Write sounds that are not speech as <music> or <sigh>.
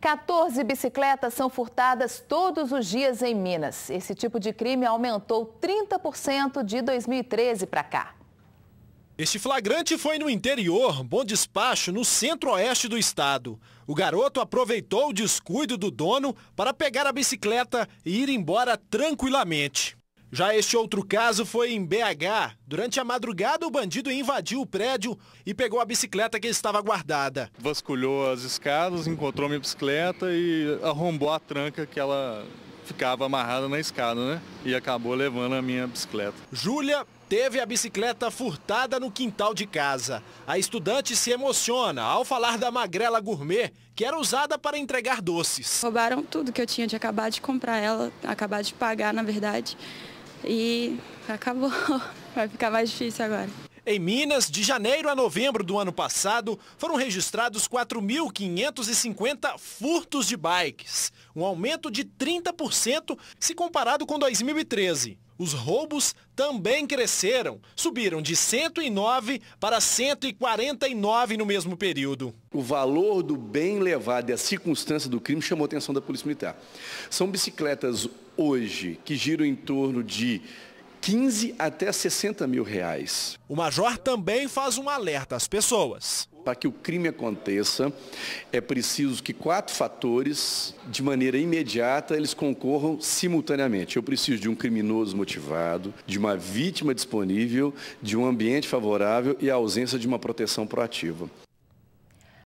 14 bicicletas são furtadas todos os dias em Minas. Esse tipo de crime aumentou 30% de 2013 para cá. Este flagrante foi no interior, Bom Despacho, no centro-oeste do estado. O garoto aproveitou o descuido do dono para pegar a bicicleta e ir embora tranquilamente. Já este outro caso foi em BH. Durante a madrugada, o bandido invadiu o prédio e pegou a bicicleta que estava guardada. Vasculhou as escadas, encontrou minha bicicleta e arrombou a tranca que ela ficava amarrada na escada, né? E acabou levando a minha bicicleta. Júlia teve a bicicleta furtada no quintal de casa. A estudante se emociona ao falar da magrela gourmet, que era usada para entregar doces. Roubaram tudo que eu tinha, de acabar de comprar ela, acabar de pagar, na verdade e acabou. <laughs> Vai ficar mais difícil agora. Em Minas, de janeiro a novembro do ano passado, foram registrados 4.550 furtos de bikes, um aumento de 30% se comparado com 2013. Os roubos também cresceram, subiram de 109 para 149 no mesmo período. O valor do bem levado e a circunstância do crime chamou a atenção da Polícia Militar. São bicicletas hoje que giram em torno de 15 até 60 mil reais. O major também faz um alerta às pessoas para que o crime aconteça, é preciso que quatro fatores, de maneira imediata, eles concorram simultaneamente. Eu preciso de um criminoso motivado, de uma vítima disponível, de um ambiente favorável e a ausência de uma proteção proativa.